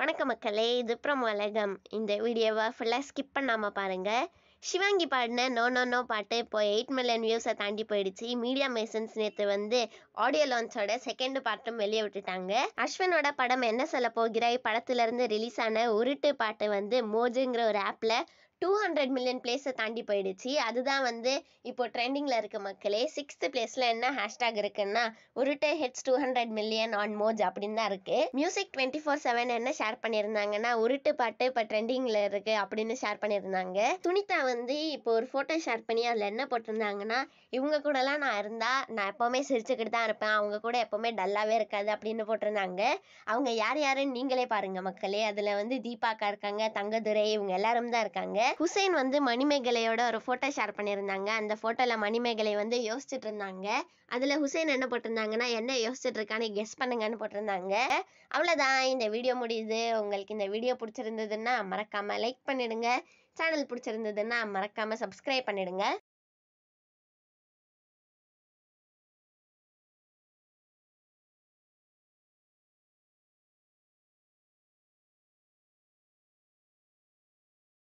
வணக்கம் மக்களே இது பிரமலகம் இந்த வீடியோவை ஃபுல்லாக ஸ்கிப் பண்ணாமல் பாருங்கள் சிவாங்கி பாடின நோ நோ நோ பாட்டு இப்போ எயிட் மில்லியன் வியூஸை தாண்டி போயிடுச்சு மீடியா மேசன்ஸ் நேற்று வந்து ஆடியோ லான்ச்சோட செகண்ட் பாட்டும் வெளியே விட்டுட்டாங்க அஸ்வனோட படம் என்ன சொல்ல போகிறாய் படத்துலேருந்து ரிலீஸ் ஆன உருட்டு பாட்டு வந்து மோஜுங்கிற ஒரு ஆப்பில் டூ ஹண்ட்ரட் மில்லியன் பிளேஸை தாண்டி போயிடுச்சு அதுதான் வந்து இப்போ ட்ரெண்டிங்கில் இருக்க மக்களே சிக்ஸ்த் பிளேஸில் என்ன ஹேஷ்டாக் இருக்குன்னா Uruttu heads two hundred million on Moj அப்படின்னு தான் இருக்கு மியூசிக் டுவெண்ட்டி ஃபோர் செவன் என்ன ஷேர் பண்ணியிருந்தாங்கன்னா உருட்டு பாட்டு இப்போ ட்ரெண்டிங்கில் இருக்கு அப்படின்னு ஷேர் பண்ணியிருந்தாங்க துணிதா வந்து இப்போ ஒரு ஃபோட்டோ ஷேர் பண்ணி அதில் என்ன போட்டிருந்தாங்கன்னா இவங்க கூடலாம் நான் இருந்தால் நான் எப்போவுமே சிரிச்சுக்கிட்டு தான் இருப்பேன் அவங்க கூட எப்போவுமே டல்லாகவே இருக்காது அப்படின்னு போட்டிருந்தாங்க அவங்க யார் யாருன்னு நீங்களே பாருங்கள் மக்களே அதில் வந்து தீபாக்கா இருக்காங்க தங்கதுரை இவங்க எல்லாரும் தான் இருக்காங்க ஹுசைன் வந்து மணிமேகலையோட ஒரு ஃபோட்டோ ஷேர் பண்ணியிருந்தாங்க அந்த ஃபோட்டோவில் மணிமேகலை வந்து யோசிச்சுட்டு இருந்தாங்க அதில் ஹுசைன் என்ன போட்டிருந்தாங்கன்னா என்ன யோசிச்சுட்டு இருக்கான்னு கெஸ் பண்ணுங்கன்னு போட்டிருந்தாங்க அவ்வளோதான் இந்த வீடியோ முடியுது உங்களுக்கு இந்த வீடியோ பிடிச்சிருந்ததுன்னா மறக்காமல் லைக் பண்ணிடுங்க சேனல் பிடிச்சிருந்ததுன்னா மறக்காமல் சப்ஸ்கிரைப் பண்ணிடுங்க